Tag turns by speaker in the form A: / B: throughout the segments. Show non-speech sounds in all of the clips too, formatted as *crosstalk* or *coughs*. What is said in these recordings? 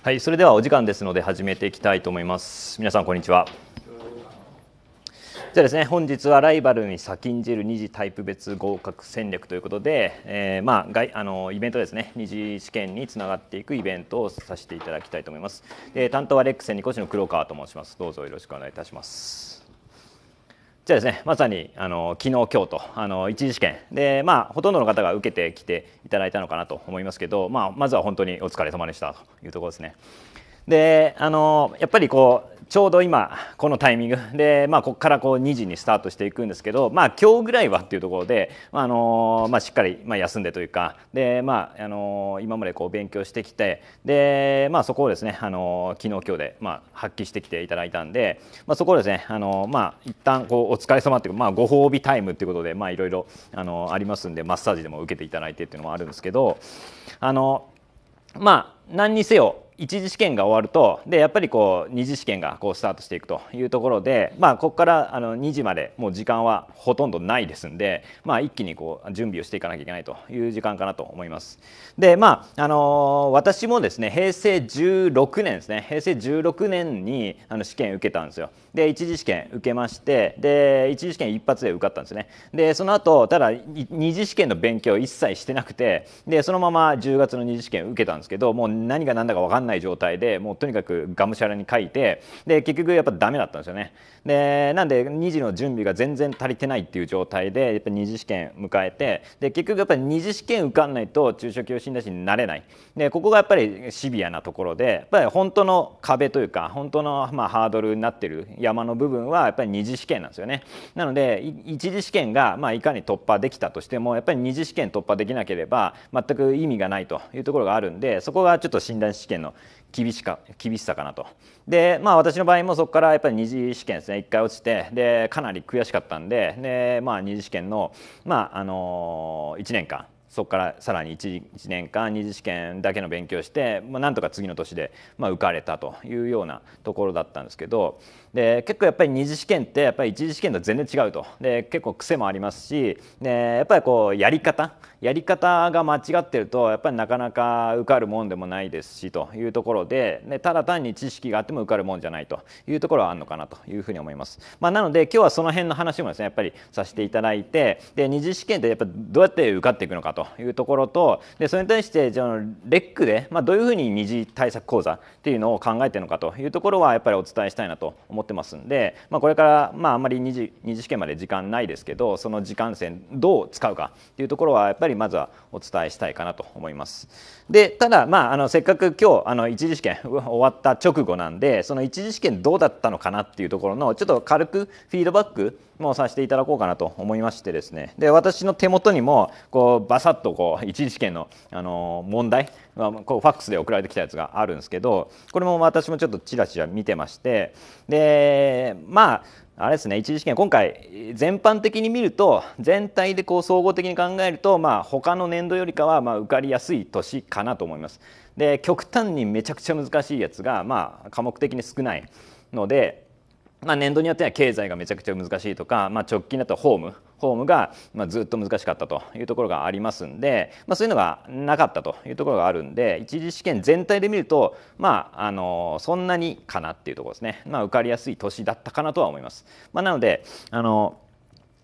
A: はい、それではお時間ですので始めていきたいと思います。皆さんこんにちは。じゃあですね、本日はライバルに先んじる2次タイプ別合格戦略ということで、えー、まあ外あのイベントですね、2次試験につながっていくイベントをさせていただきたいと思います。で担当はレックスニコチの黒川と申します。どうぞよろしくお願いいたします。じゃあですねまさにあの昨日今日とあの一次試験でまあほとんどの方が受けてきていただいたのかなと思いますけど、まあ、まずは本当にお疲れ様でしたというところですね。であのやっぱりこうちょうど今このタイミングで、まあ、ここからこう2時にスタートしていくんですけど、まあ、今日ぐらいはっていうところで、まああのまあ、しっかりまあ休んでというかで、まああの今までこう勉強してきてで、まあ、そこをですね、あの昨日今日で、まあ、発揮してきていただいたんで、まあ、そこをですね、あのまあ、一旦こうお疲れ様っていうか、まあ、ご褒美タイムということでいろいろありますんでマッサージでも受けていただいてっていうのもあるんですけどあのまあ何にせよ一次試験が終わるとでやっぱりこう二次試験がこうスタートしていくというところで、まあ、ここからあの2時までもう時間はほとんどないですんで、まあ、一気にこう準備をしていかなきゃいけないという時間かなと思います。でまああの私もですね平成16年ですね平成16年にあの試験受けたんですよ。で一次試験受けましてで一次試験一発で受かったんですね。でその後ただ二次試験の勉強一切してなくてでそのまま10月の二次試験受けたんですけどもう何が何だか分かんないない状態でもうとにかくがむしゃらに書いてで結局やっぱダメだったんですよね。でなんで2次の準備が全然足りてないっていう状態でやっぱ2次試験迎えてで結局やっぱり2次試験受かんないと中小企業診断士になれないでここがやっぱりシビアなところでやっぱり本当の壁というか本当のまあハードルになってる山の部分はやっぱり2次試験なんですよね。なので1次試験がまあいかに突破できたとしてもやっぱり2次試験突破できなければ全く意味がないというところがあるんでそこがちょっと診断試験の厳しか厳しさかなと。でまあ私の場合もそこからやっぱり二次試験ですね1回落ちてでかなり悔しかったんでで、まあ、二次試験の,、まああの1年間そこからさらに 1, 1年間二次試験だけの勉強して、まあ、なんとか次の年で、まあ、受かれたというようなところだったんですけどで結構やっぱり2次試験ってやっぱり1次試験と全然違うとで結構癖もありますし、ね、やっぱりこうやり方やり方が間違ってるとやっぱりなかなか受かるもんでもないですしというところで、ね、ただ単に知識があっても受かるもんじゃないというところはあるのかなというふうに思います。まあ、なので今日はその辺の話もですねやっぱりさせていただいてで2次試験ってやっぱどうやって受かっていくのかというところとでそれに対してそのレックで、まあ、どういうふうに二次対策講座っていうのを考えてるのかというところはやっぱりお伝えしたいなと思ってってますんで、まあ、これから、まあ、あんまり二次二次試験まで時間ないですけどその時間線どう使うかっていうところはやっぱりまずはお伝えしたいかなと思います。でただ、まあ、あのせっかく今日あの一次試験終わった直後なんでその一次試験どうだったのかなっていうところのちょっと軽くフィードバックもさせていただこうかなと思いましてですねで私の手元にもこうバサッとこう一次試験のあの問題こうファックスで送られてきたやつがあるんですけどこれも私もちょっとちらちら見てましてでまああれですね一次試験今回全般的に見ると全体でこう総合的に考えるとまあ他の年度よりかはま受かりやすい年かなと思います。で極端にめちゃくちゃ難しいやつがまあ科目的に少ないのでまあ、年度によっては経済がめちゃくちゃ難しいとか、まあ、直近だとホームホームがまずっと難しかったというところがありますんで、まあ、そういうのがなかったというところがあるんで一次試験全体で見ると、まあ、あのそんなにかなっていうところですね、まあ、受かりやすい年だったかなとは思います。まあ、なのであの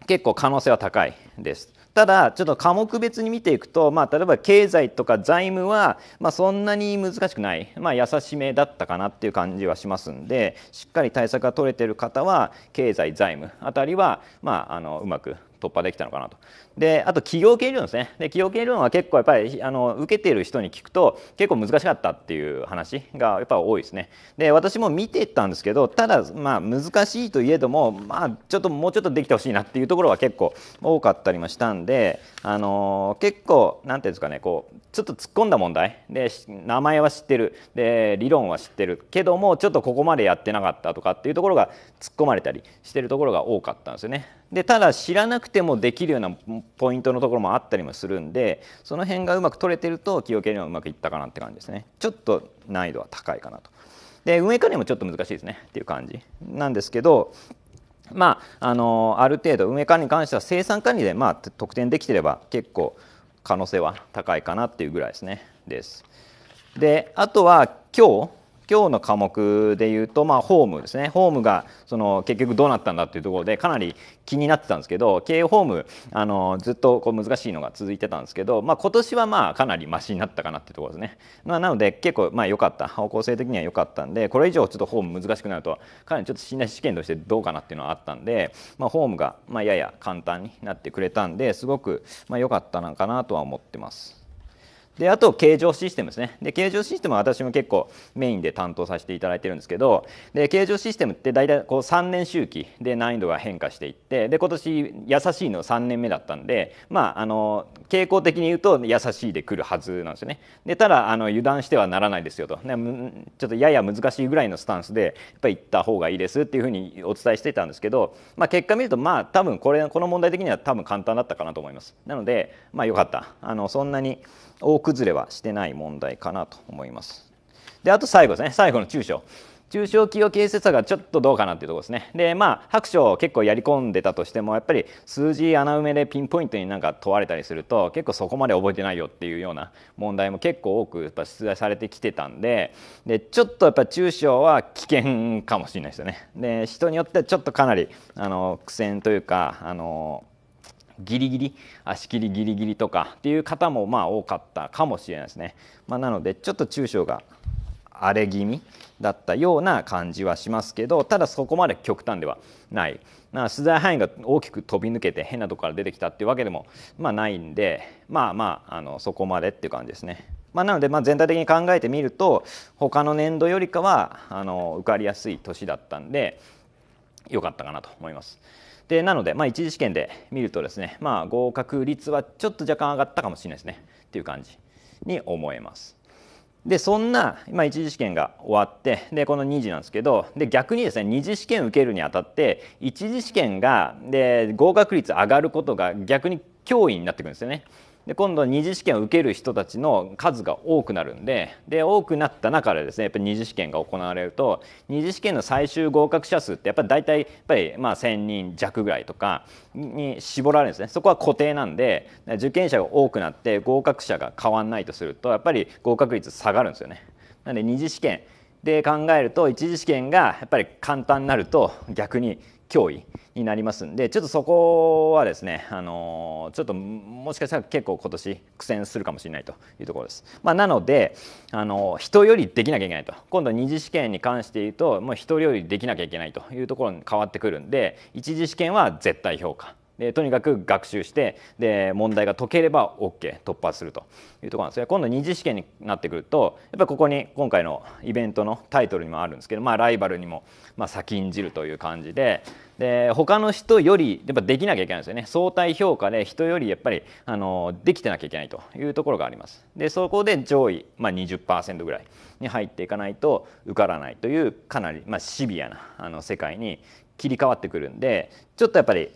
A: 結構可能性は高いです。ただちょっと科目別に見ていくと、まあ、例えば経済とか財務は、まあ、そんなに難しくない、まあ、優しめだったかなっていう感じはしますんでしっかり対策が取れてる方は経済財務あたりは、まあ、あのうまく突破できたのかなと。であと企業経理論ですねで企業経理論は結構やっぱりあの受けてる人に聞くと結構難しかったっていう話がやっぱ多いですね。で私も見てたんですけどただまあ難しいといえどもまあちょっともうちょっとできてほしいなっていうところは結構多かったりもしたんであの結構何て言うんですかねこうちょっと突っ込んだ問題で名前は知ってるで理論は知ってるけどもちょっとここまでやってなかったとかっていうところが突っ込まれたりしてるところが多かったんですよね。でただ知らなくてもできるようなポイントのところもあったりもするんでその辺がうまく取れてると気を切るはうまくいったかなって感じですねちょっと難易度は高いかなとで運営管理もちょっと難しいですねっていう感じなんですけどまあ、あのある程度運営管理に関しては生産管理で、まあ、得点できてれば結構可能性は高いかなっていうぐらいですねですであとは今日今日の科目でいうと、まあ、ホームですねホームがその結局どうなったんだっていうところでかなり気になってたんですけど経営ホームあのずっとこう難しいのが続いてたんですけど、まあ、今年はまあかなりましになったかなっていうところですね、まあ、なので結構まあ良かった方向性的には良かったんでこれ以上ちょっとホーム難しくなるとかなりちょっと信頼試験としてどうかなっていうのはあったんで、まあ、ホームがまあやや簡単になってくれたんですごくまあ良かったのかなとは思ってます。であと形状システムですねで形状システムは私も結構メインで担当させていただいてるんですけどで形状システムって大体こう3年周期で難易度が変化していってで今年優しいの3年目だったんでまああの傾向的に言うと優しいで来るはずなんですよねでただあの油断してはならないですよと、ね、ちょっとやや難しいぐらいのスタンスでやっぱり行った方がいいですっていうふうにお伝えしてたんですけど、まあ、結果見るとまあ多分これこの問題的には多分簡単だったかなと思いますなのでまあよかったあのそんなに大崩れはしてない問題かなと思います。であと最後ですね最後の中小。中小企業建設策がちょっとどうかなっていうところですね。で、まあ、白書を結構やり込んでたとしても、やっぱり数字穴埋めでピンポイントになんか問われたりすると、結構そこまで覚えてないよっていうような問題も結構多くやっぱ出題されてきてたんで、で、ちょっとやっぱ中小は危険かもしれないですよね。で、人によってはちょっとかなり、あの、苦戦というか、あの、ギリギリ足切りギリギリとかっていう方もまあ多かったかもしれないですね、まあ、なのでちょっと中小が荒れ気味だったような感じはしますけどただそこまで極端ではないな取材範囲が大きく飛び抜けて変なとこから出てきたっていうわけでも、まあ、ないんでまあまああのそこまでっていう感じですね。まあ、なので、ま全体的に考えてみると他の年度よりかはあの受かりやすい年だったんで良かったかなと思います。でなので、まあ、一次試験で見るとですね、まあ、合格率はちょっと若干上がったかもしれないですねっていう感じに思えます。でそんな、まあ、一次試験が終わってでこの2次なんですけどで逆にですね2次試験受けるにあたって1次試験がで合格率上がることが逆に脅威になってくるんですよね。で今度二次試験を受ける人たちの数が多くなるんでで多くなった中でですねやっぱり二次試験が行われると二次試験の最終合格者数ってやっぱり大体やっぱりまあ1,000人弱ぐらいとかに絞られるんですねそこは固定なんで受験者が多くなって合格者が変わんないとするとやっぱり合格率下がるんですよね。なんで二次試験で考えると一次試験がやっぱり簡単になると逆に脅威になりますんでちょっとそこはですね、あのちょっともしかしたら結構今年苦戦するかもしれないというところです、まあ、なので、あの人よりできなきゃいけないと今度2次試験に関して言うともう人よりできなきゃいけないというところに変わってくるんで1次試験は絶対評価でとにかく学習してで問題が解ければ OK 突破するというところなんですが今度2次試験になってくるとやっぱここに今回のイベントのタイトルにもあるんですけど、まあ、ライバルにも、ま先んじるという感じでで他の人よりやっぱできなきゃいけないんですよね相対評価で人よりやっぱりあのできてなきゃいけないというところがありますでそこで上位、まあ、20%ぐらいに入っていかないと受からないというかなり、まあ、シビアなあの世界に切り替わってくるんでちょっとやっぱり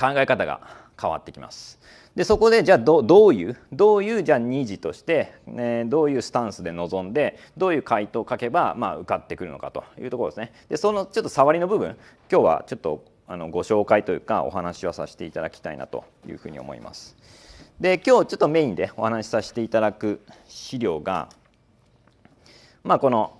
A: 考え方が変わってきます。でそこでじゃあどういうどういうじゃあ2次として、えー、どういうスタンスで臨んでどういう回答を書けば、まあ、受かってくるのかというところですね。でそのちょっと触りの部分今日はちょっとあのご紹介というかお話はさせていただきたいなというふうに思います。で今日ちょっとメインでお話しさせていただく資料がまあこの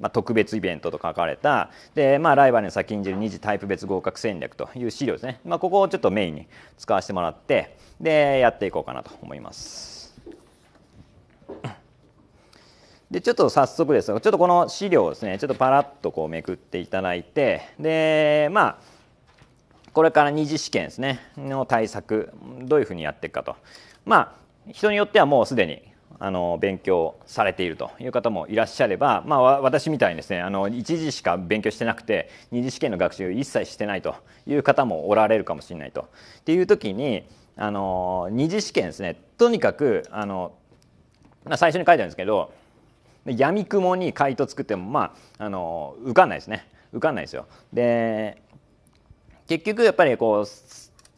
A: まあ、特別イベントと書かれたで、まあ、ライバルに先んじる2次タイプ別合格戦略という資料ですね、まあ、ここをちょっとメインに使わせてもらってでやっていこうかなと思います。でちょっと早速ですがちょっとこの資料をですねちょっとパラッとこうめくっていただいてでまあこれから2次試験ですねの対策どういうふうにやっていくかとまあ人によってはもうすでにあの勉強されているという方もいらっしゃれば、まあ、私みたいにですねあの1次しか勉強してなくて2次試験の学習を一切してないという方もおられるかもしれないと。っていう時にあの2次試験ですねとにかくあの、まあ、最初に書いてあるんですけどやみくもに回答作っても、まあ、あの受かんないですね受かんないですよ。で結局やっぱりこう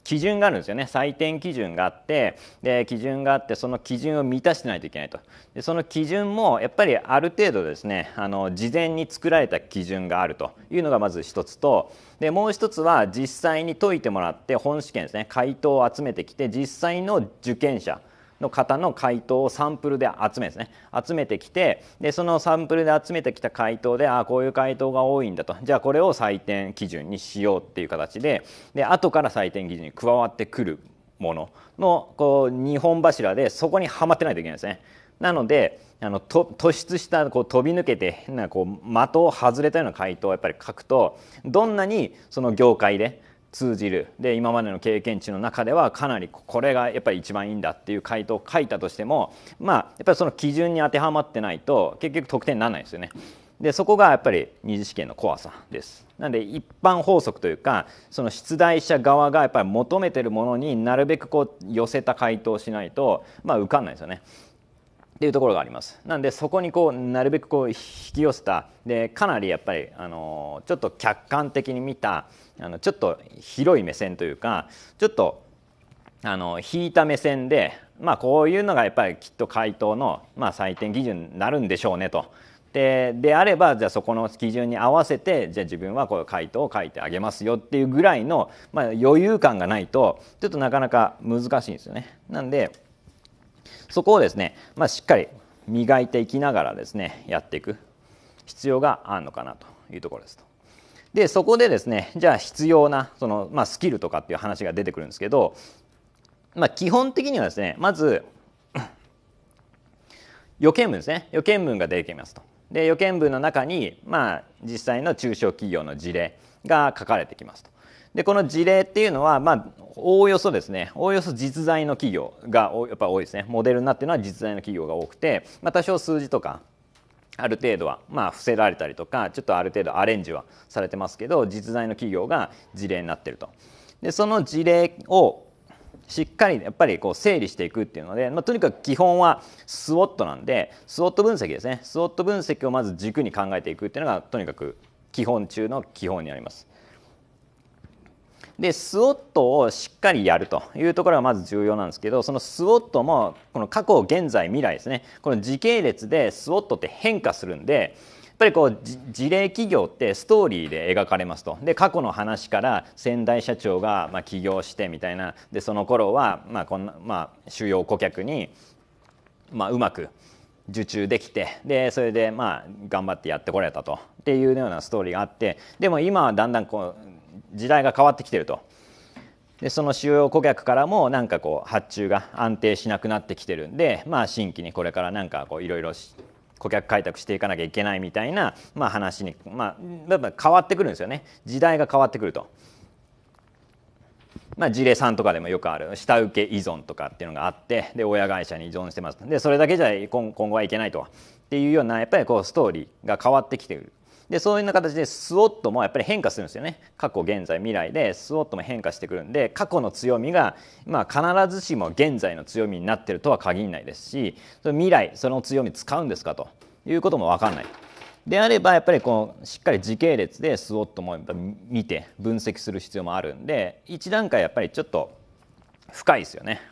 A: 基準があるんですよね採点基準があってで基準があってその基準を満たしてないといけないとでその基準もやっぱりある程度ですねあの事前に作られた基準があるというのがまず1つとでもう1つは実際に解いてもらって本試験ですね回答を集めてきて実際の受験者の方の回答をサンプルで集めですね集めてきてでそのサンプルで集めてきた回答でああこういう回答が多いんだとじゃあこれを採点基準にしようっていう形でで後から採点基準に加わってくるもののこう2本柱でそこにはまってないといけないですね。なのであの突出したこう飛び抜けてなこう的を外れたような回答をやっぱり書くとどんなにその業界で通じるで今までの経験値の中ではかなりこれがやっぱり一番いいんだっていう回答を書いたとしてもまあやっぱりその基準に当てはまってないと結局得点にならないですよね。でそこがやっぱり二次試験の怖さです。なので一般法則というかその出題者側がやっぱり求めてるものになるべくこう寄せた回答をしないと、まあ、受かんないですよね。っていうところがありますなんでそこにこうなるべくこう引き寄せたでかなりやっぱりあのちょっと客観的に見たあのちょっと広い目線というかちょっとあの引いた目線で、まあ、こういうのがやっぱりきっと回答の、まあ、採点基準になるんでしょうねと。でであればじゃあそこの基準に合わせてじゃあ自分はこういう回答を書いてあげますよっていうぐらいの、まあ、余裕感がないとちょっとなかなか難しいんですよね。なんでそこをですね、まあ、しっかり磨いていきながらですねやっていく必要があるのかなというところですと。でそこでですねじゃあ必要なその、まあ、スキルとかっていう話が出てくるんですけど、まあ、基本的にはですねまず *coughs* 予見文ですね予見文が出てきますと。で予見文の中に、まあ、実際の中小企業の事例が書かれてきますと。でこの事例っていうのは、まあ、おおよそですねおおよそ実在の企業がやっぱ多いですねモデルになってるのは実在の企業が多くて、まあ、多少数字とかある程度は、まあ、伏せられたりとかちょっとある程度アレンジはされてますけど実在の企業が事例になってると。でその事例をしっかりやっぱりこう整理していくっていうので、まあ、とにかく基本は SWOT なんで SWOT 分析ですね SWOT 分析をまず軸に考えていくっていうのがとにかく基本中の基本になります。でスウォットをしっかりやるというところがまず重要なんですけどそのスウォットもこの過去現在未来ですねこの時系列でスウォットって変化するんでやっぱりこう事例企業ってストーリーで描かれますとで過去の話から先代社長がま起業してみたいなでその頃はまこんなまあ主要顧客にまうまく受注できてでそれでまあ頑張ってやってこれたとっていうようなストーリーがあってでも今はだんだんこう時代が変わってきてるとでその主要顧客からもなんかこう発注が安定しなくなってきてるんで、まあ、新規にこれからなんかこういろいろ顧客開拓していかなきゃいけないみたいな、まあ、話に、まあ、変わってくるんですよね時代が変わってくると。まあ、事例さんとかでもよくある下請け依存とかっていうのがあってで親会社に依存してますでそれだけじゃ今後はいけないとっていうようなやっぱりこうストーリーが変わってきてるでそういうような形でスウォットもやっぱり変化するんですよね過去現在未来でスウォットも変化してくるんで過去の強みが、まあ、必ずしも現在の強みになってるとは限らないですしその未来その強み使うんですかということも分かんない。であればやっぱりこうしっかり時系列でスウォットも見て分析する必要もあるんで一段階やっぱりちょっと深いですよね。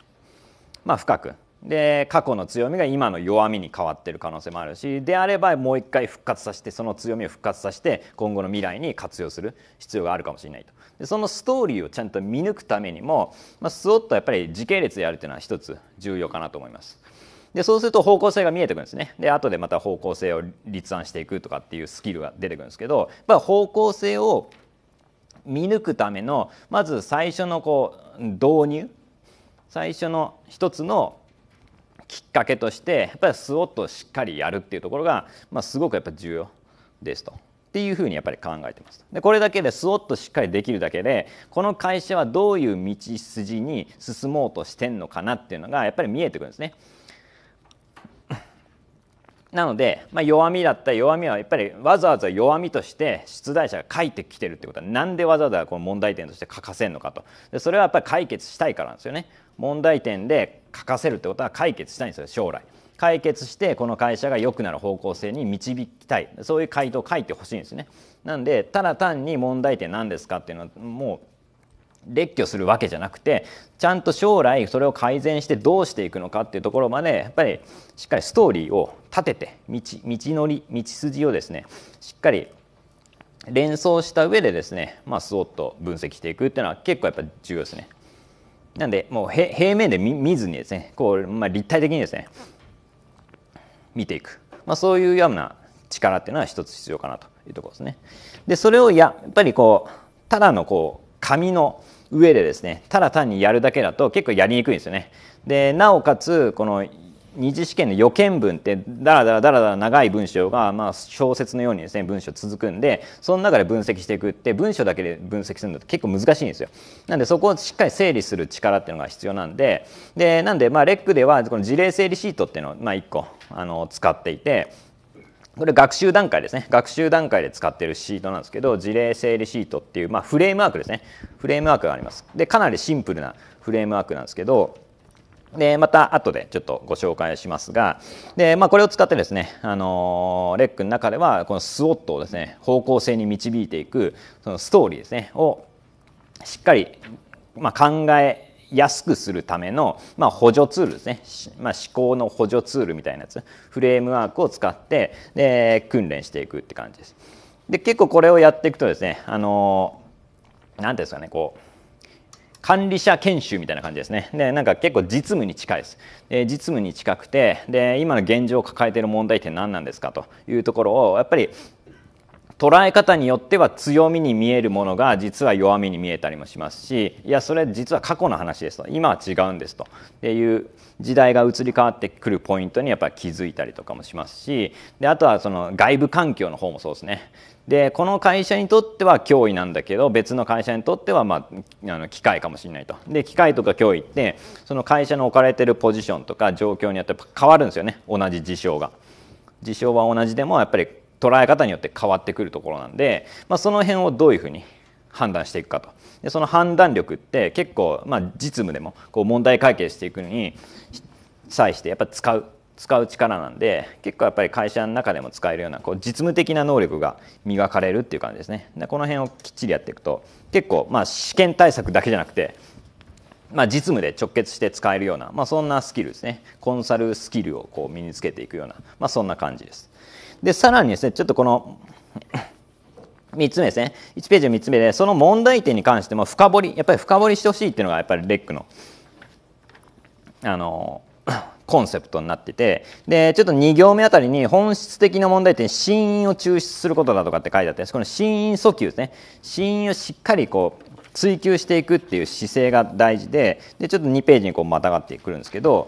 A: まあ、深くで過去の強みが今の弱みに変わってる可能性もあるしであればもう一回復活させてその強みを復活させて今後の未来に活用する必要があるかもしれないとでそのストーリーをちゃんと見抜くためにも、まあ、スッとやっぱり時系列でやるっていうのは一つ重要かなと思います。でそうすると方向性が見えてくるんですねで後でまた方向性を立案していくとかっていうスキルが出てくるんですけどまあ、方向性を見抜くためのまず最初のこう導入最初の一つのきっかけとしてやっぱりスウォットをしっかりやるっていうところが、まあ、すごくやっぱ重要ですと。っていうふうにやっぱり考えてますでこれだけでスウォットしっかりできるだけでこの会社はどういう道筋に進もうとしてんのかなっていうのがやっぱり見えてくるんですね。なので、まあ、弱みだった弱みはやっぱりわざわざ弱みとして出題者が書いてきてるってことはなんでわざわざこの問題点として書かせるのかとでそれはやっぱり解決したいからなんですよね。問題点で書かせるってことは解決したいんですよ将来。解決してこの会社が良くなる方向性に導きたいそういう回答を書いてほしいんですね。なんでただ単に問題点何ですかっていうのはもう列挙するわけじゃなくてちゃんと将来それを改善してどうしていくのかっていうところまでやっぱりしっかりストーリーを立てて道道のり道筋をですねしっかり連想した上でですねまあスウォット分析していくっていうのは結構やっぱ重要ですね。なんでもう平面で見ずにですねこう、まあ、立体的にですね見ていく、まあ、そういうような力っていうのは一つ必要かなというところですね。でそれをやっぱりこうただのこう紙の上でですねただ単にやるだけだと結構やりにくいんですよね。でなおかつこの二次試験の予見文ってだらだらだらだら長い文章がまあ小説のようにですね文章続くんでその中で分析していくって文章だけで分析するのって結構難しいんですよ。なんでそこをしっかり整理する力っていうのが必要なんででなんでまあレックではこの事例整理シートっていうのをまあ1個あの使っていてこれ学習段階ですね学習段階で使ってるシートなんですけど事例整理シートっていうまあフレームワークですねフレームワークがあります。でかなりシンプルなフレームワークなんですけどでまた後でちょっとご紹介しますがで、まあ、これを使ってですね、あのレックの中ではこのスウォットをですね方向性に導いていくそのストーリーですねをしっかり、まあ、考え安くするための、まあ、補助ツールですね、まあ、思考の補助ツールみたいなやつフレームワークを使ってで訓練していくって感じです。で結構これをやっていくとですねあの何ていうんですかねこ管理者研修みたいな感じですねでなんか結構実務に近いですで実務に近くてで今の現状を抱えている問題点何なんですかというところをやっぱり捉え方によっては強みに見えるものが実は弱みに見えたりもしますしいやそれ実は過去の話ですと今は違うんですとっていう時代が移り変わってくるポイントにやっぱり気づいたりとかもしますしであとはその外部環境の方もそうですねでこの会社にとっては脅威なんだけど別の会社にとっては、まあ、あの機械かもしれないとで機械とか脅威ってその会社の置かれてるポジションとか状況によって変わるんですよね同じ事象が。事象は同じでもやっぱり捉え方によって変わってくるところなんで、まあ、その辺をどういうふうに判断していくかとでその判断力って結構、まあ、実務でもこう問題解決していくのに際してやっぱ使う使う力なんで結構やっぱり会社の中でも使えるようなこう実務的な能力が磨かれるっていう感じですねでこの辺をきっちりやっていくと結構まあ試験対策だけじゃなくて、まあ、実務で直結して使えるような、まあ、そんなスキルですねコンサルスキルをこう身につけていくような、まあ、そんな感じです。で、さらにですね、ちょっとこの、3 *coughs* つ目ですね1ページの3つ目でその問題点に関しても深掘りやっぱり深掘りしてほしいっていうのがやっぱりレックのあの *coughs* コンセプトになっててでちょっと2行目あたりに本質的な問題点死因を抽出することだとかって書いてあってこの死因訴求ですね死因をしっかりこう追求していくっていう姿勢が大事ででちょっと2ページにこうまたがってくるんですけど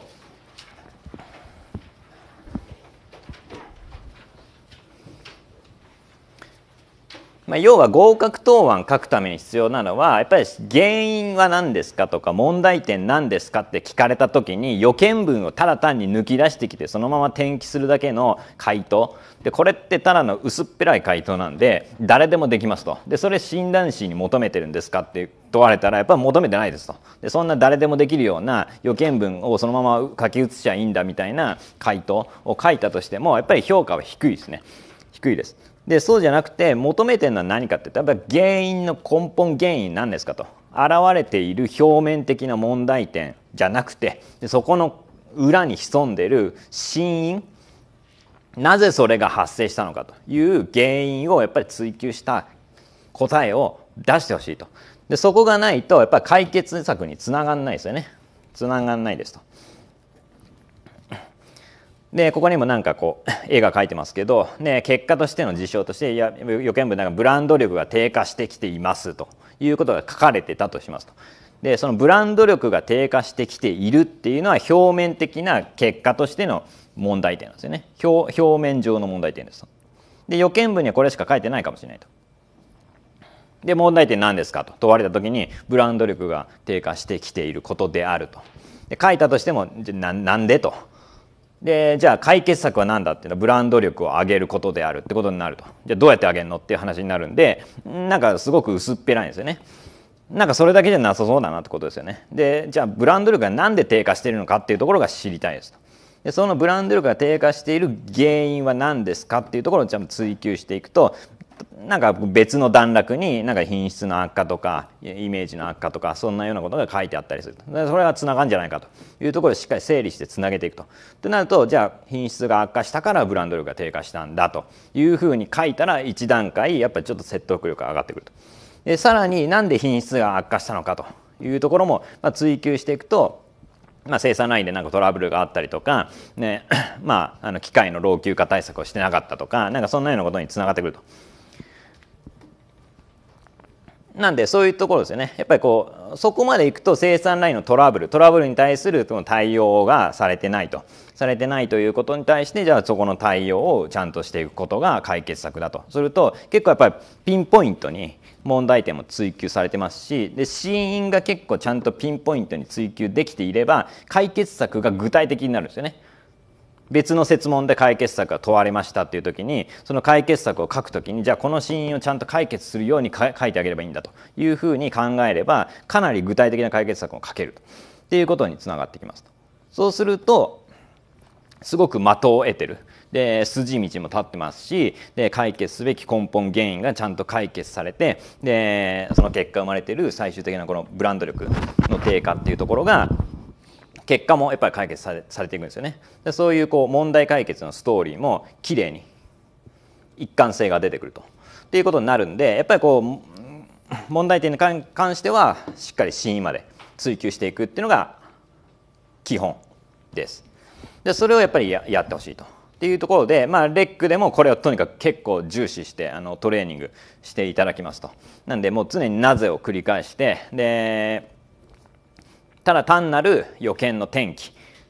A: まあ、要は合格答案書くために必要なのはやっぱり原因は何ですかとか問題点何ですかって聞かれた時に予見文をただ単に抜き出してきてそのまま転記するだけの回答でこれってただの薄っぺらい回答なんで誰でもできますとでそれ診断士に求めてるんですかって問われたらやっぱ求めてないですとでそんな誰でもできるような予見文をそのまま書き写しちゃいいんだみたいな回答を書いたとしてもやっぱり評価は低いですね低いです。でそうじゃなくて求めてるのは何かって言ったら原因の根本原因なんですかと現れている表面的な問題点じゃなくてでそこの裏に潜んでる死因なぜそれが発生したのかという原因をやっぱり追求した答えを出してほしいとでそこがないとやっぱり解決策につながんないですよねつながんないですと。でここにもなんかこう *laughs* 絵が描いてますけど、ね、結果としての事象としていや予見部なんかブランド力が低下してきていますということが書かれてたとしますと。でそのブランド力が低下してきているっていうのは表面的な結果としての問題点なんですよね表面上の問題点ですで予見文にはこれしか書いてないかもしれないとで問題点何ですかと問われた時にブランド力が低下してきていることであるとで書いたとしてもなんでとでじゃあ解決策は何だっていうのはブランド力を上げることであるってことになるとじゃあどうやって上げるのっていう話になるんでなんかすごく薄っぺらいんですよね。なんかそれだけじゃなさそうだなってことですよね。でじゃあブランド力が何で低下しているのかっていうところが知りたいですと。でそのブランド力が低下している原因は何ですかっていうところをちゃんと追求していくとなんか別の段落になんか品質の悪化とかイメージの悪化とかそんなようなことが書いてあったりするとそれはつながるんじゃないかというところでしっかり整理してつなげていくと。ってなるとじゃあ品質が悪化したからブランド力が低下したんだというふうに書いたら1段階やっぱりちょっと説得力が上がってくると。でさらになんで品質が悪化したのかというところも追求していくとまあ、生産ラインでなんかトラブルがあったりとか、ね *coughs* まあ、あの機械の老朽化対策をしてなかったとかなんかそんなようなことにつながってくると。なんでそういうところですよねやっぱりこうそこまでいくと生産ラインのトラブルトラブルに対するその対応がされてないとされてないということに対してじゃあそこの対応をちゃんとしていくことが解決策だとすると結構やっぱりピンポイントに問題点も追求されてますしで死因が結構ちゃんとピンポイントに追求できていれば解決策が具体的になるんですよね。別の設問で解決策が問われましたっていう時にその解決策を書く時にじゃあこの死因をちゃんと解決するように書いてあげればいいんだというふうに考えればかなり具体的な解決策を書けるっていうことにつながってきますと。そうするとすごく的を得てる。で筋道も立ってますしで解決すべき根本原因がちゃんと解決されてでその結果生まれてる最終的なこのブランド力の低下っていうところが結果もやっぱり解決されされていくんですよねでそういうこう問題解決のストーリーもきれいに一貫性が出てくるとっていうことになるんでやっぱりこう問題点に関してはしっかり真意まで追求していくっていうのが基本ですでそれをやっぱりやってほしいと。っていうところで、まあ、レックでもこれをとにかく結構重視してあのトレーニングしていただきますとなんでもう常になぜを繰り返してでただ単なる予見の転機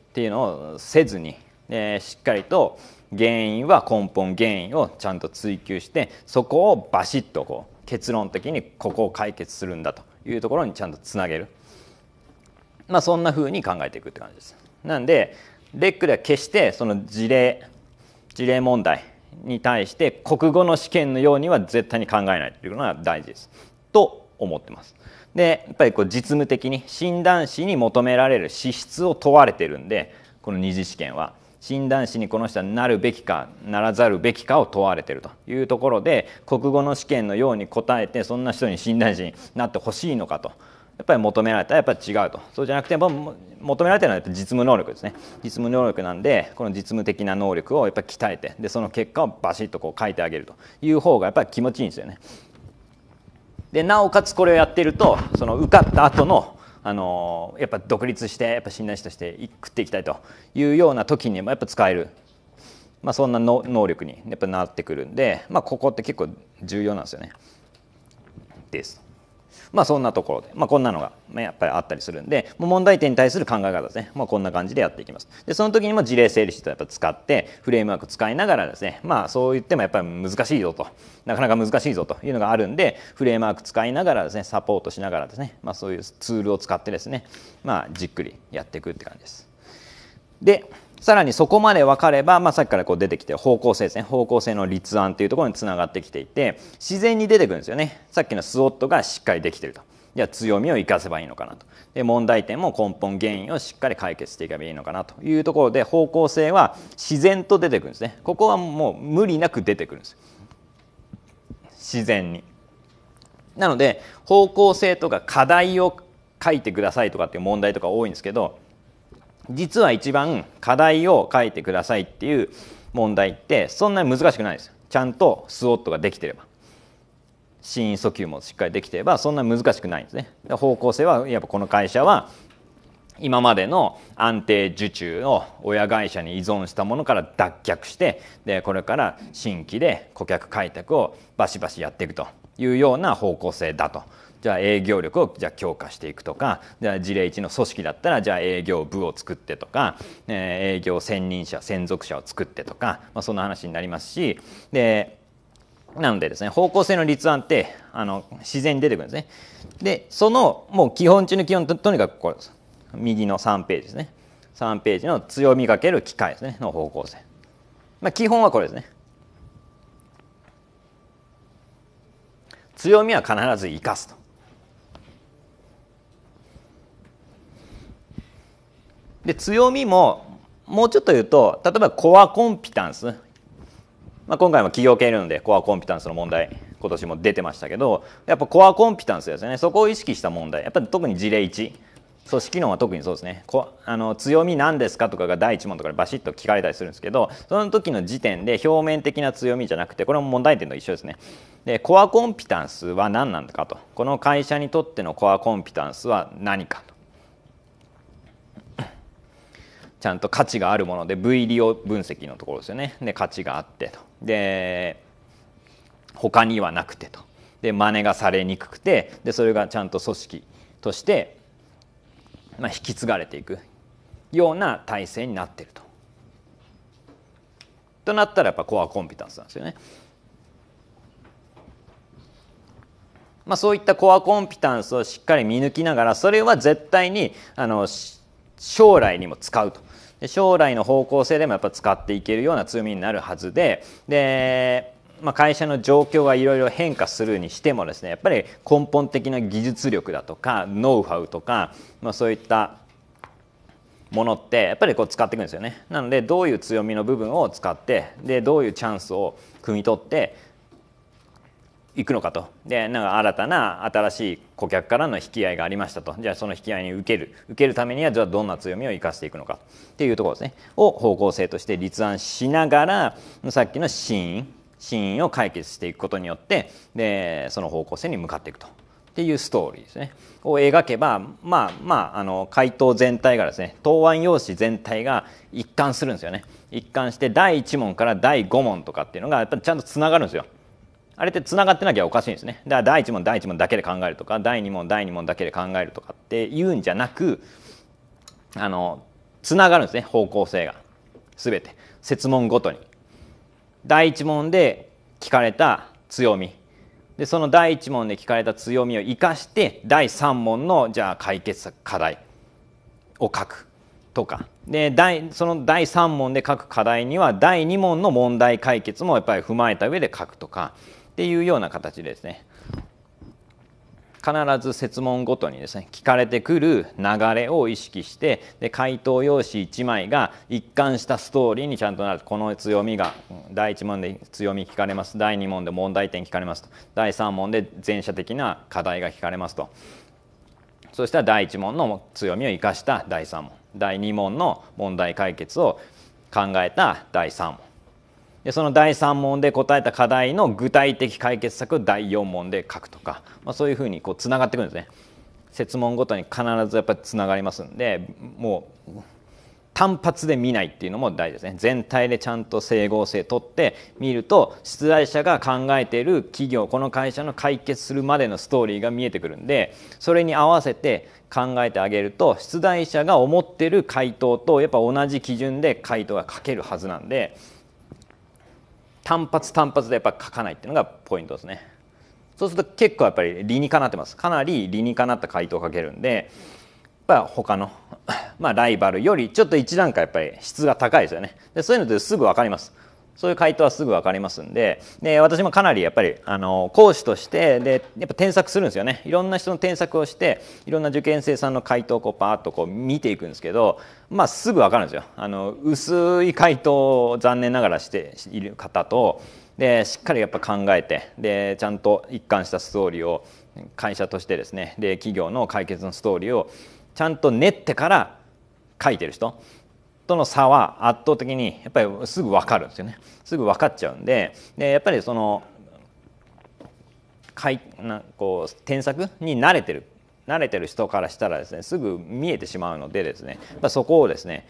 A: っていうのをせずに、えしっかりと原因は根本原因をちゃんと追求してそこをバシッとこう結論的にここを解決するんだというところにちゃんとつなげる、まあ、そんな風に考えていくって感じです。なんでレックでは決してその事例事例問題に対して国語の試験のようには絶対に考えないというのが大事ですと思ってます。でやっぱりこう実務的に診断士に求められる資質を問われてるんでこの二次試験は診断士にこの人はなるべきかならざるべきかを問われてるというところで国語の試験のように答えてそんな人に診断士になってほしいのかと。やっぱり求められたらやっぱり違うとそうじゃなくて求められてるのは実務能力ですね実務能力なんでこの実務的な能力をやっぱり鍛えてでその結果をバシッとこう書いてあげるという方がやっぱり気持ちいいんですよねでなおかつこれをやってるとその受かった後のあのやっぱ独立してやっぱ信頼者として食っていきたいというような時にやっぱ使える、まあ、そんなの能力にやっぱなってくるんで、まあ、ここって結構重要なんですよね。です。まあそんなところで、まあ、こんなのが、やっぱりあったりするんでもう問題点に対する考え方ですね、まあ、こんな感じでやっていきますでその時にも事例整理してやっぱ使ってフレームワーク使いながらですねまあそう言ってもやっぱり難しいぞとなかなか難しいぞというのがあるんでフレームワーク使いながらですねサポートしながらですね、まあ、そういうツールを使ってですね、まあ、じっくりやっていくって感じですでさらにそこまで分かれば、まあ、さっきからこう出てきて方向性ですね方向性の立案というところにつながってきていて自然に出てくるんですよねさっきのスウォットがしっかりできてるとじゃあ強みを生かせばいいのかなとで問題点も根本原因をしっかり解決していけばいいのかなというところで方向性は自然と出てくるんですねここはもう無理なく出てくるんです自然になので方向性とか課題を書いてくださいとかっていう問題とか多いんですけど実は一番課題を書いてくださいっていう問題ってそんなに難しくないですちゃんとスウォットができてれば心因訴求もしっかりできてればそんなに難しくないんですね方向性はやっぱこの会社は今までの安定受注を親会社に依存したものから脱却してでこれから新規で顧客開拓をバシバシやっていくというような方向性だとじゃあ営業力をじゃあ強化していくとかじゃあ事例1の組織だったらじゃあ営業部を作ってとか、えー、営業専任者専属者を作ってとか、まあ、そんな話になりますしでなのでですね方向性の立案ってあの自然に出てくるんですね。でそのもう基本中の基本ととにかくこれ右の3ページですね3ページの強みかける機械ですねの方向性。まあ、基本はこれですね。強みは必ず生かすと。で強みももうちょっと言うと例えばコアコンピタンス、まあ、今回も企業系なのでコアコンピタンスの問題今年も出てましたけどやっぱコアコンピタンスですねそこを意識した問題やっぱり特に事例1組織論は特にそうですねこあの強み何ですかとかが第1問とかでバシッと聞かれたりするんですけどその時の時点で表面的な強みじゃなくてこれも問題点と一緒ですねでコアコンピタンスは何なのかとこの会社にとってのコアコンピタンスは何かとちゃんと価値があるもので V 利用分析のところですよねで価値があってとで他にはなくてとで真似がされにくくてでそれがちゃんと組織として、まあ、引き継がれていくような体制になってると。となったらやっぱコアコンピタンスなんですよね。まあ、そういったコアコンピタンスをしっかり見抜きながらそれは絶対にあの将来にも使うと将来の方向性でもやっぱ使っていけるような強みになるはずでで、まあ、会社の状況がいろいろ変化するにしてもですねやっぱり根本的な技術力だとかノウハウとか、まあ、そういったものってやっぱりこう使っていくんですよねなのでどういう強みの部分を使ってでどういうチャンスを汲み取って行くのかとでなんか新たな新しい顧客からの引き合いがありましたとじゃあその引き合いに受ける受けるためにはじゃあどんな強みを生かしていくのかっていうところですねを方向性として立案しながらさっきの死因死因を解決していくことによってでその方向性に向かっていくとっていうストーリーですねを描けばまあまああの回答全体がですね答案用紙全体が一貫するんですよね一貫して第1問から第5問とかっていうのがやっぱりちゃんとつながるんですよ。あれってつながってなきゃおかしいんですねだから第1問第1問だけで考えるとか第2問第2問だけで考えるとかっていうんじゃなくあのつながるんですね方向性が全て設問ごとに第1問で聞かれた強みでその第1問で聞かれた強みを生かして第3問のじゃあ解決課題を書くとかで第その第3問で書く課題には第2問の問題解決もやっぱり踏まえた上で書くとかっていうような形ですね必ず設問ごとにですね聞かれてくる流れを意識してで回答用紙1枚が一貫したストーリーにちゃんとなるこの強みが第1問で強み聞かれます第2問で問題点聞かれますと第3問で前者的な課題が聞かれますとそしたら第1問の強みを生かした第3問第2問の問題解決を考えた第3問でその第3問で答えた課題の具体的解決策第4問で書くとか、まあ、そういうふうにこうつながってくるんですね。設問ごとに必ずやっぱりつながりますんでもう単発で見ないっていうのも大事ですね全体でちゃんと整合性取って見ると出題者が考えている企業この会社の解決するまでのストーリーが見えてくるんでそれに合わせて考えてあげると出題者が思ってる回答とやっぱ同じ基準で回答が書けるはずなんで。単発単発でやっぱ書かないっていうのがポイントですねそうすると結構やっぱり理にかなってますかなり理にかなった回答を書けるんでやっぱ他の、*laughs* まあ、ライバルよりちょっと一段階やっぱり質が高いですよねでそういうのってすぐ分かりますそういう回答はすぐ分かりますんでで私もかなりやっぱりあの講師としてでやっぱ添削するんですよねいろんな人の添削をしていろんな受験生さんの回答をこうパーッとこう見ていくんですけど、まあ、すぐ分かるんですよあの薄い回答を残念ながらしている方とでしっかりやっぱ考えてでちゃんと一貫したストーリーを会社としてですねで企業の解決のストーリーをちゃんと練ってから書いてる人との差は圧倒的にやっぱりすぐ分かるんですよねすぐ分かっちゃうんででやっぱりそのかいなこう添削に慣れてる慣れてる人からしたらですねすぐ見えてしまうのでですねやっぱそこをですね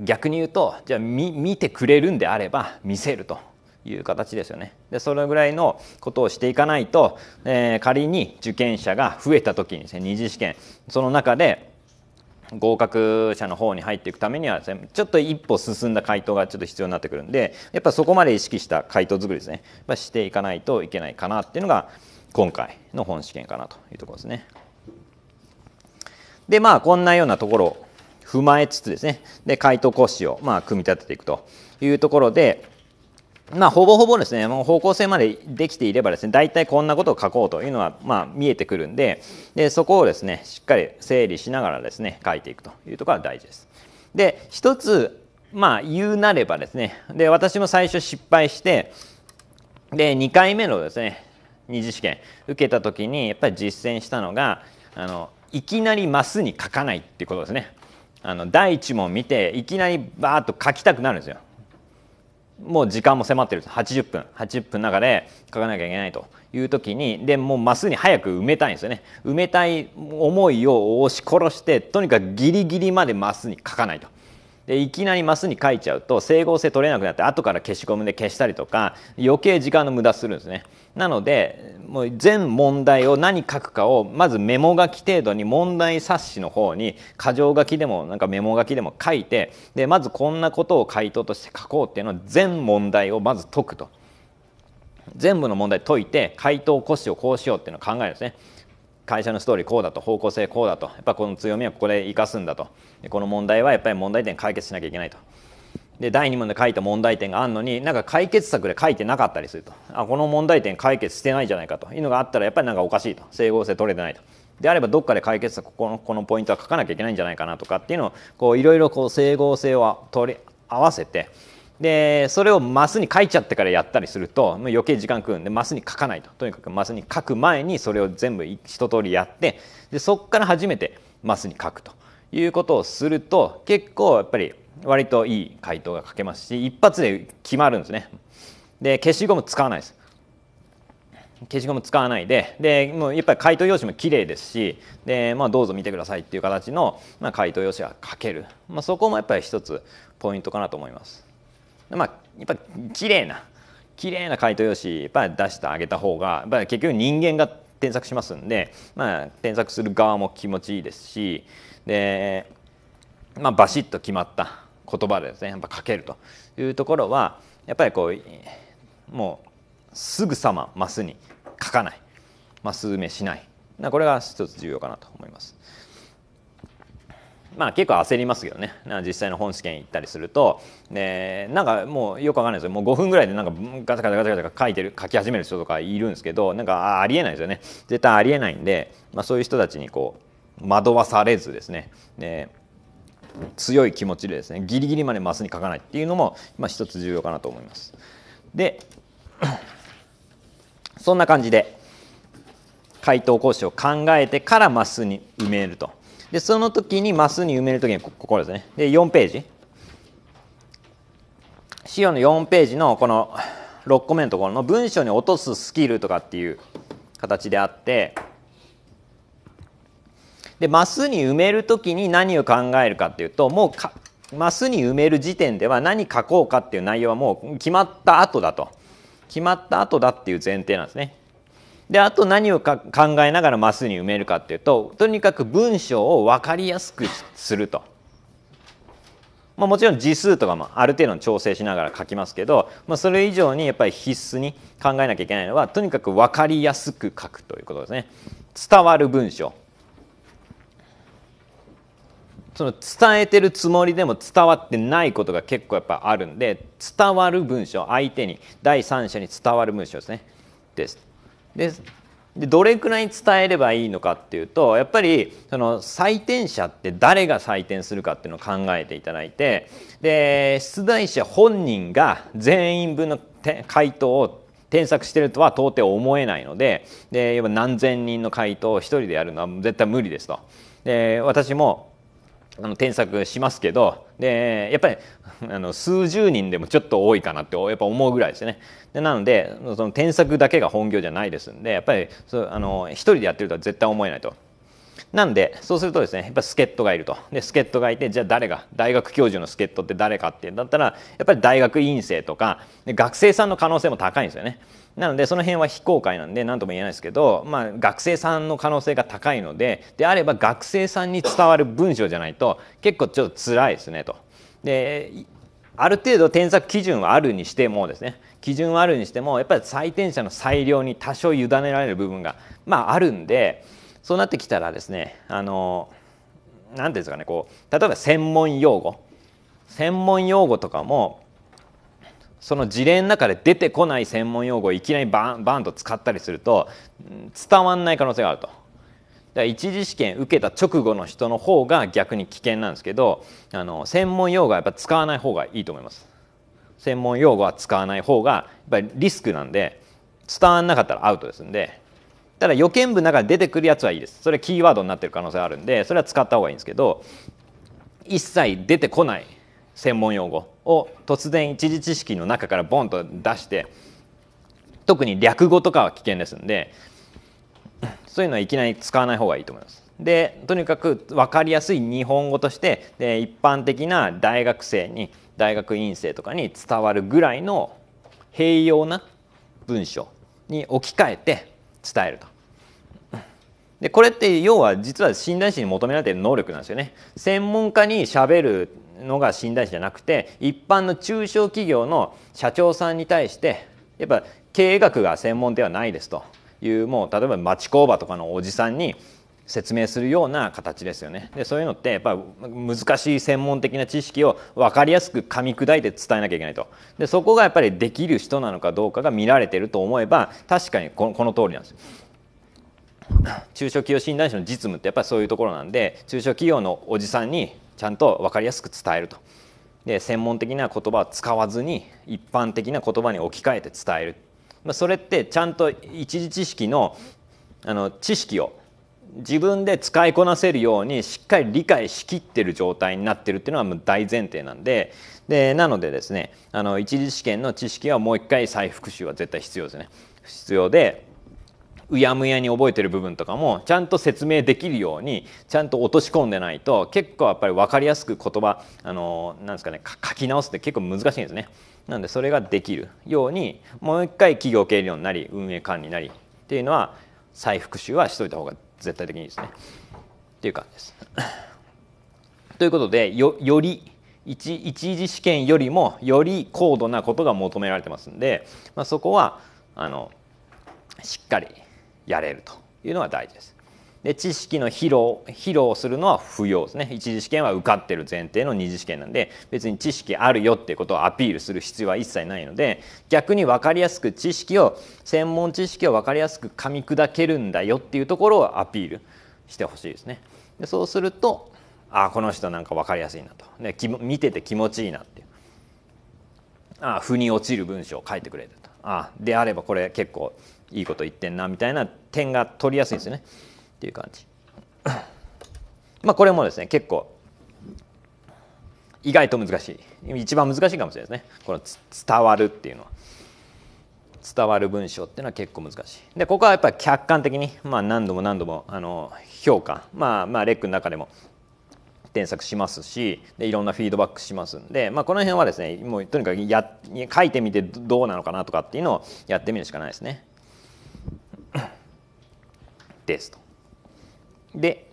A: 逆に言うとじゃあ見見てくれるんであれば見せるという形ですよね。でそれぐらいのことをしていかないと、えー、仮に受験者が増えた時にですね二次試験その中で合格者の方に入っていくためにはちょっと一歩進んだ回答がちょっと必要になってくるんでやっぱそこまで意識した回答作りですねやっしていかないといけないかなっていうのが今回の本試験かなというところですね。でまあこんなようなところを踏まえつつですねで回答講師をまあ組み立てていくというところでまあ、ほぼほぼですねもう方向性までできていればですね大体こんなことを書こうというのは、まあ、見えてくるんででそこをですねしっかり整理しながらですね書いていくというところが大事です。で一つまあ言うなればですねで私も最初失敗してで2回目のですね二次試験受けた時にやっぱり実践したのがあのいきなりマスに書かないっていうことですね。あの第1問見ていきなりバーッと書きたくなるんですよ。もう時間も迫ってる80分80分の中で書かなきゃいけないという時にでもうまっすぐに早く埋めたいんですよね埋めたい思いを押し殺してとにかくギリギリまでまっすぐに書かないと。でいきなりマスに書いちゃうと整合性取れなくなって後から消しゴムで消したりとか余計時間の無駄するんですねなのでもう全問題を何書くかをまずメモ書き程度に問題冊子の方に箇条書きでもなんかメモ書きでも書いてでまずこんなことを回答として書こうっていうのは全問題をまず解くと全部の問題解いて回答をこしをこうしようっていうのを考えるんですね会社のストーリーこうだと方向性こうだとやっぱこの強みはここで生かすんだとこの問題はやっぱり問題点解決しなきゃいけないと。で第2問で書いた問題点があるのになんか解決策で書いてなかったりするとあこの問題点解決してないじゃないかというのがあったらやっぱりなんかおかしいと整合性取れてないと。であればどっかで解決策このこのポイントは書かなきゃいけないんじゃないかなとかっていうのをいろいろ整合性を取り合わせてでそれをマスに書いちゃってからやったりすると余計時間食うんでマスに書かないととにかくマスに書く前にそれを全部一通りやってでそこから初めてマスに書くということをすると結構やっぱり割といい回答が書けますし一発で決まるんですねで消しゴム使わないです消しゴム使わないででもうやっぱり回答用紙も綺麗ですしで、まあ、どうぞ見てくださいっていう形の、まあ、回答用紙は書ける、まあ、そこもやっぱり一つポイントかなと思います。まあ、やっぱ綺麗な綺麗な回答用紙やっぱ出してあげた方がやっぱり結局人間が添削しますんで、まあ、添削する側も気持ちいいですしで、まあ、バシッと決まった言葉でですねやっぱ書けるというところはやっぱりこうもうすぐさまマスに書かないマス埋めしないこれが一つ重要かなと思います。まあ結構焦りますけどね実際の本試験行ったりすると、ね、なんかもうよくわかんないですよもう5分ぐらいでなんかガチャガチャガチャガチャ書いてる書き始める人とかいるんですけどなんかありえないですよね絶対ありえないんで、まあ、そういう人たちにこう惑わされずですね、ね強い気持ちでですねギリギリまでマスに書かないっていうのも、まあ、一つ重要かなと思います。でそんな感じで回答講師を考えてからマスに埋めると。でその時にマスに埋める時にここですねで4ページ資料の4ページのこの6個目のところの文章に落とすスキルとかっていう形であってでマスに埋める時に何を考えるかっていうともうかマスに埋める時点では何書こうかっていう内容はもう決まった後だと決まった後だっていう前提なんですね。であと何を考えながらマスに埋めるかっていうととにかく文章を分かりやすくすると。まあ、もちろん字数とかもある程度の調整しながら書きますけど、まあ、それ以上にやっぱり必須に考えなきゃいけないのはとにかく分かりやすく書くということですね。伝わる文章その伝えてるつもりでも伝わってないことが結構やっぱあるんで伝わる文章相手に第三者に伝わる文章ですねですでどれくらい伝えればいいのかっていうとやっぱりその採点者って誰が採点するかっていうのを考えていただいてで出題者本人が全員分の回答を添削してるとは到底思えないのでで何千人の回答を1人でやるのは絶対無理ですと。で私もあの添削しますけどでやっぱり *laughs* あの数十人でもちょっと多いかなってやっぱ思うぐらいですねでなのでその添削だけが本業じゃないですんでやっぱりそあの一人でやってるとは絶対思えないと。なんでそうするとですねやっぱ助っ人がいるとで助っ人がいてじゃあ誰が大学教授の助っ人って誰かってだったらやっぱり大学院生とか学生さんの可能性も高いんですよね。なのでその辺は非公開なんで何とも言えないですけど、まあ、学生さんの可能性が高いのでであれば学生さんに伝わる文章じゃないと結構ちょっと辛いですねと。である程度添削基準はあるにしてもですね基準はあるにしてもやっぱり採点者の裁量に多少委ねられる部分が、まあ、あるんで。そうなってきたらですねあの何ていうんですかねこう例えば専門用語専門用語とかもその事例の中で出てこない専門用語をいきなりバンバンと使ったりすると伝わんない可能性があると。だ一次試験受けた直後の人の方が逆に危険なんですけどあの専門用語はやっぱ使わない方がいいと思います。専門用語は使わない方がやっぱりリスクなんで伝わんなかったらアウトですんでただ予見文の中で出てくるやつはいいですそれキーワードになってる可能性あるんでそれは使った方がいいんですけど一切出てこない専門用語を突然一時知識の中からボンと出して特に略語とかは危険ですんでそういうのはいきなり使わない方がいいと思います。でとにかく分かりやすい日本語としてで一般的な大学生に大学院生とかに伝わるぐらいの平用な文章に置き換えて伝えると。でこれって要は実は診断士に求められている能力なんですよね。専門家にしゃべるのが診断士じゃなくて一般の中小企業の社長さんに対してやっぱ経営学が専門ではないですというもう例えば町工場とかのおじさんに説明するような形ですよねでそういうのってやっぱ難しい専門的な知識を分かりやすく噛み砕いて伝えなきゃいけないとでそこがやっぱりできる人なのかどうかが見られてると思えば確かにこのこの通りなんですよ。中小企業診断士の実務ってやっぱりそういうところなんで中小企業のおじさんにちゃんと分かりやすく伝えるとで専門的な言葉を使わずに一般的な言葉に置き換えて伝える、まあ、それってちゃんと一次知識のあの知識を自分で使いこなせるようにしっかり理解しきってる状態になってるっていうのはもう大前提なんででなのでですねあの一次試験の知識はもう一回再復習は絶対必要ですね必要でうやむやに覚えてる部分とかもちゃんと説明できるようにちゃんと落とし込んでないと結構やっぱり分かりやすく言葉あのなんですかね書き直すって結構難しいんですね。なんでそれができるようにもう一回企業経理論なり運営管理なりっていうのは再復習はしといた方が絶対的にいいですね。っていう感じです。*laughs* ということでよより一一次試験よりもより高度なことが求められてますんで、まあ、そこはあのしっかりやれるというのが大事です。で知識の披露披露するのは不要ですね一次試験は受かってる前提の二次試験なんで別に知識あるよっていうことをアピールする必要は一切ないので逆に分かりやすく知識を専門知識を分かりやすく噛み砕けるんだよっていうところをアピールしてほしいですねでそうするとあこの人なんか分かりやすいなとで見てて気持ちいいなっていうあ腑に落ちる文章を書いてくれるとあであればこれ結構いいこと言ってんなみたいな点が取りやすいんですよねっていう感じ。まあこれもですね結構意外と難しい一番難しいかもしれないですねこの伝わるっていうのは伝わる文章っていうのは結構難しいでここはやっぱり客観的に、まあ、何度も何度もあの評価まあまあレックの中でも添削しますしでいろんなフィードバックしますんで、まあ、この辺はですねもうとにかくや書いてみてどうなのかなとかっていうのをやってみるしかないですね。ですと。で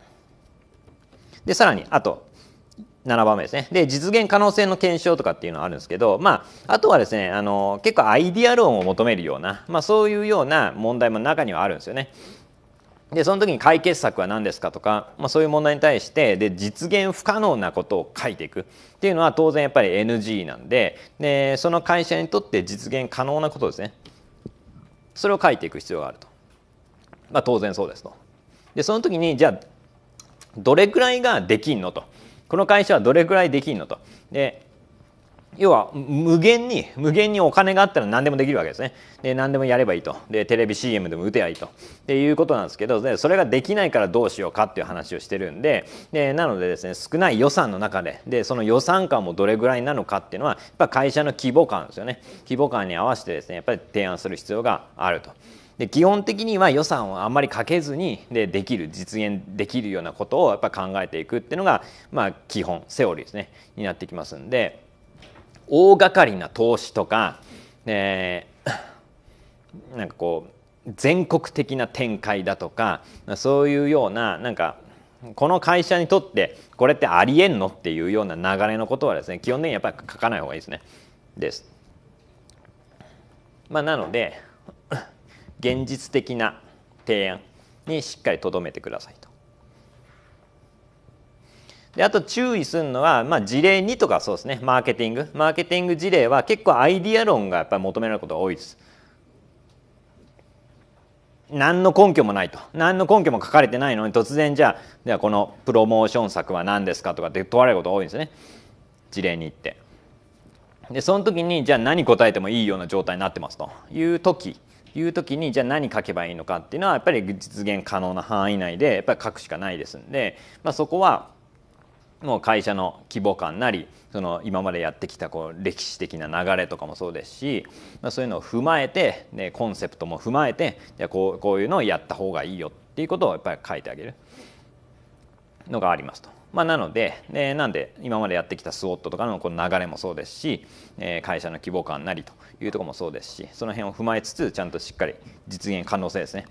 A: でさらにあと7番目ですねで実現可能性の検証とかっていうのはあるんですけど、まあ、あとはですねあの結構アイディア論を求めるような、まあ、そういうような問題も中にはあるんですよね。でその時に解決策は何ですかとか、まあ、そういう問題に対してで実現不可能なことを書いていくっていうのは当然やっぱり NG なんででその会社にとって実現可能なことですねそれを書いていく必要があると。まあ、当然そうですと。でその時にじゃあどれくらいができんのとこの会社はどれくらいできんのと。で要は無限に無限にお金があったら何でもできるわけですねで何でもやればいいとでテレビ CM でも打てばいいとっていうことなんですけどでそれができないからどうしようかっていう話をしてるんででなのでですね少ない予算の中ででその予算感もどれぐらいなのかっていうのはやっぱ会社の規模感ですよね規模感に合わせてですねやっぱり提案する必要があると。で基本的には予算をあんまりかけずにでできる実現できるようなことをやっぱ考えていくっていうのが、まあ、基本セオリーですねになってきますんで大掛かりな投資とか、えー、なんかこう全国的な展開だとかそういうようななんかこの会社にとってこれってありえんのっていうような流れのことはですね基本的にやっぱり書かない方がいいですね。です。まあ、なので現実的な提案にしっかりとどめてくださいと。であと注意するのは、まあ、事例2とかそうですねマーケティングマーケティング事例は結構アイディア論がやっぱり求められることが多いです。何の根拠もないと何の根拠も書かれてないのに突然じゃあではこのプロモーション策は何ですかとかって問われることが多いんですね事例にって。でその時にじゃあ何答えてもいいような状態になってますという時いう時にじゃあ何書けばいいのかっていうのはやっぱり実現可能な範囲内でやっぱり書くしかないですんで、まあ、そこはもう会社の規模感なりその今までやってきたこう歴史的な流れとかもそうですし、まあ、そういうのを踏まえて、ね、コンセプトも踏まえてこうこういうのをやった方がいいよっていうことをやっぱり書いてあげるのがありますと。まあ、なので、で、なんで今までやってきた SWOT とかのこの流れもそうですし、え会社の規模感なりというところもそうですしその辺を踏まえつつちゃんとしっかり実現可能性ですね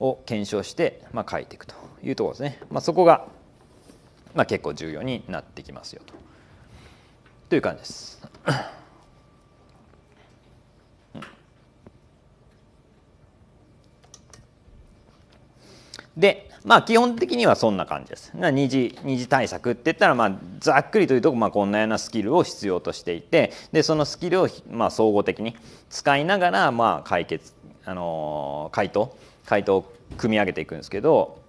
A: を検証して、まあ、書いていくというところですね、まあ、そこが、まあ、結構重要になってきますよとという感じです。で、まあ、基本的にはそんな感じです。二次二次対策って言ったら、まあ、ざっくりというとこ、まあ、こんなようなスキルを必要としていてでそのスキルを、まあ、総合的に使いながら、まあ、解決あのー、回答回答を組み上げていくんですけど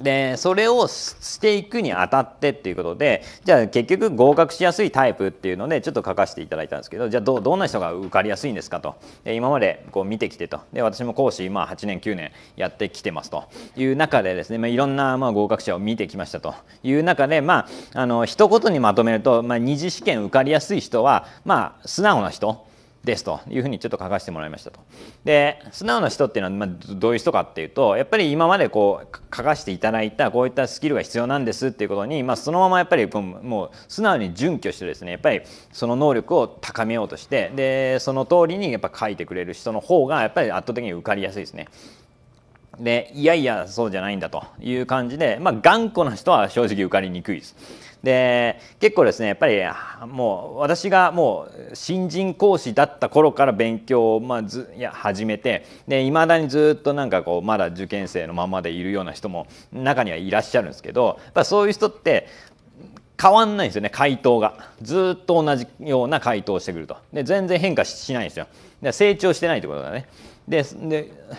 A: でそれをしていくにあたってっていうことでじゃあ結局合格しやすいタイプっていうのでちょっと書かせていただいたんですけどじゃあどどんな人が受かりやすいんですかとで今までこう見てきてとで私も講師、まあ、8年9年やってきてますという中でですね、まあ、いろんなまあ合格者を見てきましたという中でまああの一言にまとめると、まあ、二次試験受かりやすい人はまあ素直な人ですというふうにちょっと書かせてもらいましたと。で素直な人っていうのは、まどういう人かっていうとやっぱり今までこう書かせていただいたこういったスキルが必要なんですっていうことに、まあ、そのままやっぱりもう素直に準拠してですねやっぱりその能力を高めようとしてでその通りにやっぱ書いてくれる人の方がやっぱり圧倒的に受かりやすいですね。でいやいやそうじゃないんだという感じで、まあ、頑固な人は正直受かりにくいです。で結構ですねやっぱりもう私がもう新人講師だった頃から勉強を、まあ、ずいや始めていまだにずっとなんかこうまだ受験生のままでいるような人も中にはいらっしゃるんですけどやっぱそういう人って変わんないんですよね回答がずっと同じような回答をしてくるとで全然変化しないんですよで成長してないってことだねで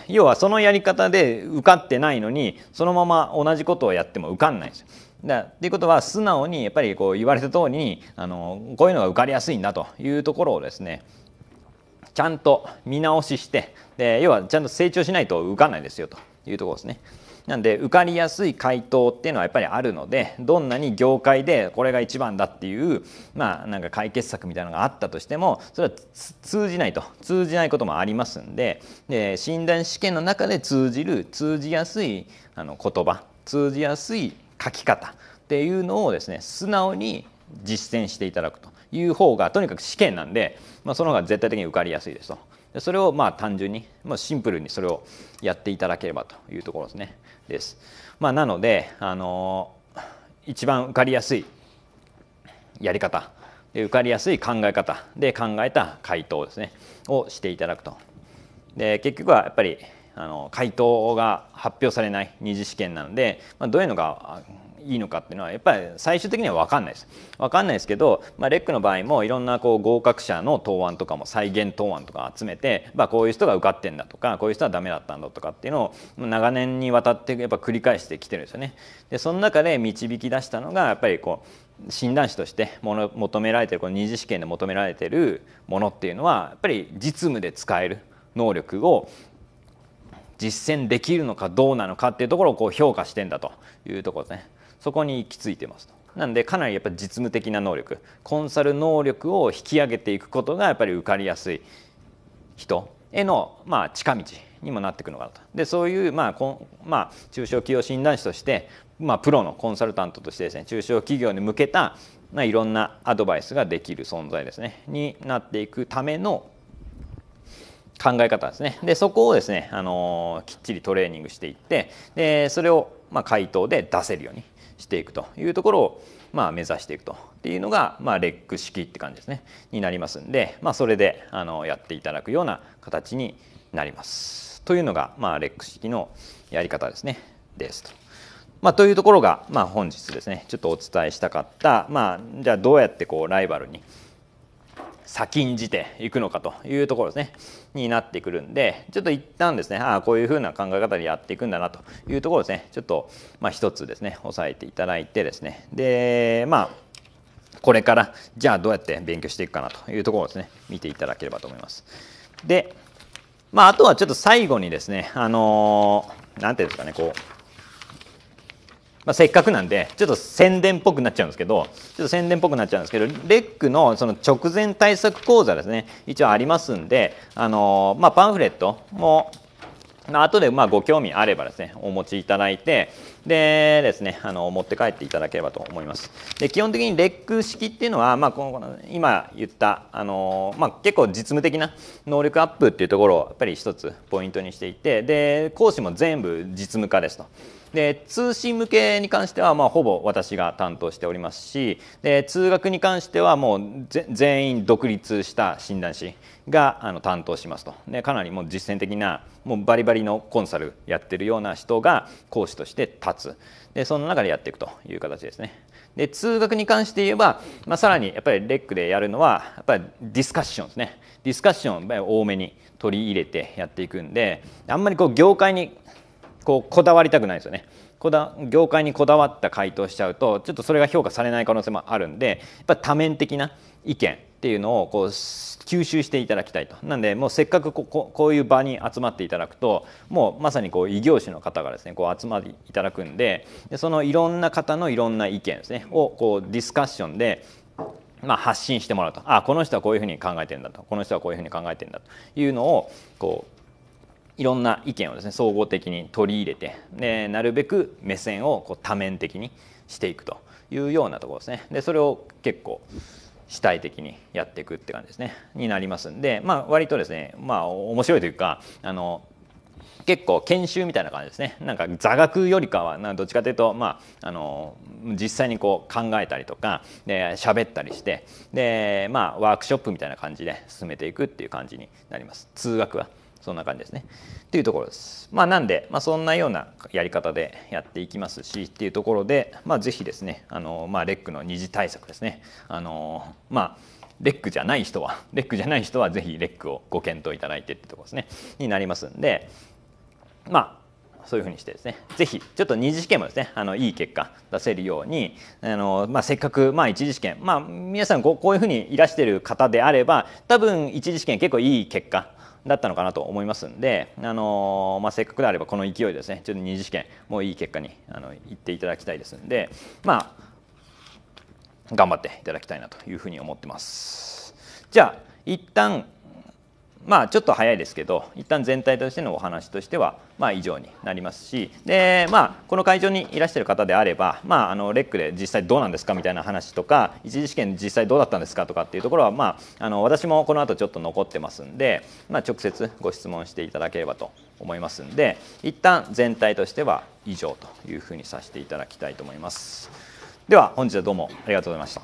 A: 要はそのやり方で受かってないのにそのまま同じことをやっても受かんないんですよだっていうことは素直にやっぱりこう言われた通りにあのこういうのが受かりやすいんだというところをですねちゃんと見直ししてで要はちゃんと成長しないと受かないですよというところですね。なんで受かりやすい回答っていうのはやっぱりあるのでどんなに業界でこれが一番だっていうまあなんか解決策みたいなのがあったとしてもそれは通じないと通じないこともありますんでで診断試験の中で通じる通じやすいあの言葉通じやすい書き方っていうのをですね素直に実践していただくという方がとにかく試験なんで、まあ、その方が絶対的に受かりやすいですと。でそれをまあ単純に、まあ、シンプルにそれをやっていただければというところですね。です。まあ、なので、あのー、一番受かりやすいやり方で受かりやすい考え方で考えた回答ですねをしていただくと。で結局はやっぱりあの回答が発表されない二次試験なので、まあ、どういうのがいいのかっていうのはやっぱり最終的には分かんないです分かんないですけど、まあ、レックの場合もいろんなこう合格者の答案とかも再現答案とか集めて、まあ、こういう人が受かってんだとかこういう人はダメだったんだとかっていうのを長年にわたってやっぱ繰り返してきてるんですよね。でその中で導き出したのがやっぱりこう診断士としてもの求められてるこの二次試験で求められてるものっていうのはやっぱり実務で使える能力を実践できるのかどうなのかっていうところをこう評価してんだというところですねそこに行き着いてますと。なんでかなりやっぱり実務的な能力コンサル能力を引き上げていくことがやっぱり受かりやすい人への、まあ、近道にもなっていくのかなと。でそういう、まあこまあ、中小企業診断士として、まあ、プロのコンサルタントとしてですね中小企業に向けた、まあ、いろんなアドバイスができる存在ですねになっていくための考え方ですねでそこをですね、あのきっちりトレーニングしていってでそれをまあ回答で出せるようにしていくというところをまあ目指していくとっていうのがまあレック式って感じですねになりますんで、まあ、それであのやっていただくような形になります。というのがまあレック式のやり方ですねですと。まあ、というところが、まあ、本日ですねちょっとお伝えしたかった、まあ、じゃあどうやってこうライバルに先んじていくのかというところですねになってくるんでちょっと一旦ですねああこういうふうな考え方でやっていくんだなというところですねちょっとまあ一つですね押さえていただいてですねでまあこれからじゃあどうやって勉強していくかなというところですね見ていただければと思います。でまあ、あとはちょっと最後にですねあの何、ー、ていうんですかねこうまあ、せっかくなんでちょっと宣伝っぽくなっちゃうんですけどちょっと宣伝っぽくなっちゃうんですけどレックのその直前対策講座ですね一応ありますんで、あのまあ、パンフレットも、まあ後でまあご興味あればですねお持ちいただいてでですねあの持って帰っていただければと思います。で基本的にレック式っていうのは、まあ、この今言ったあの、まあ、結構実務的な能力アップっていうところをやっぱり一つポイントにしていてで講師も全部実務化ですと。で通信向けに関してはまあほぼ私が担当しておりますしで通学に関してはもう全員独立した診断士があの担当しますとでかなりもう実践的なもうバリバリのコンサルやってるような人が講師として立つでその中でやっていくという形ですね。で通学に関して言えば、まあ、さらにやっぱりレックでやるのはやっぱりディスカッションですねディスカッションを多めに取り入れてやっていくんであんまりこう業界にこうこだわりたくないですよねこだ業界にこだわった回答しちゃうとちょっとそれが評価されない可能性もあるんでやっぱ多面的な意見っていうのをこう吸収していただきたいとなんでもうせっかくこここういう場に集まっていただくともうまさにこう異業種の方がですねこう集まりいただくんででそのいろんな方のいろんな意見ですねをこうディスカッションでまあ、発信してもらうとあこの人はこういうふうに考えてんだとこの人はこういうふうに考えてんだというのをこういろんな意見をですね総合的に取り入れてでなるべく目線をこう多面的にしていくというようなところですねでそれを結構主体的にやっていくって感じですねになりますんでまあ割とですねまあ面白いというかあの結構研修みたいな感じですねなんか座学よりかはなどっちかというと、まあ、あの実際にこう考えたりとかで喋ったりしてで、まあ、ワークショップみたいな感じで進めていくっていう感じになります通学は。そんな感じですね。っていうところです。まあ、なんで、まあ、そんなようなやり方でやっていきますしっていうところで、まあ、ぜひですねあの、まあ、レックの二次対策ですね。あのまあレックじゃない人はレックじゃない人はぜひレックをご検討いただいてってところですねになりますんでまあそういうふにしてですね、ぜひちょっと2次試験もですね、あのいい結果出せるように、あのまあ、せっかくまあ1次試験、まあ、皆さんこうこういうふうにいらしてる方であれば、多分1次試験結構いい結果だったのかなと思いますんで、あのまあ、せっかくであればこの勢いですねちょっと2次試験もういい結果にあのいっていただきたいですんで、まあ、頑張っていただきたいなというふうに思ってます。じゃあ一旦まあ、ちょっと早いですけど一旦全体としてのお話としては、まあ、以上になりますしで、まあ、この会場にいらしてる方であれば、まあ、あのレックで実際どうなんですかみたいな話とか一次試験実際どうだったんですかとかっていうところは、まあ、あの私もこの後ちょっと残ってますんで、まあ、直接ご質問していただければと思いますんで一旦全体としては以上というふうにさせていただきたいと思います。では本日はどうもありがとうございました。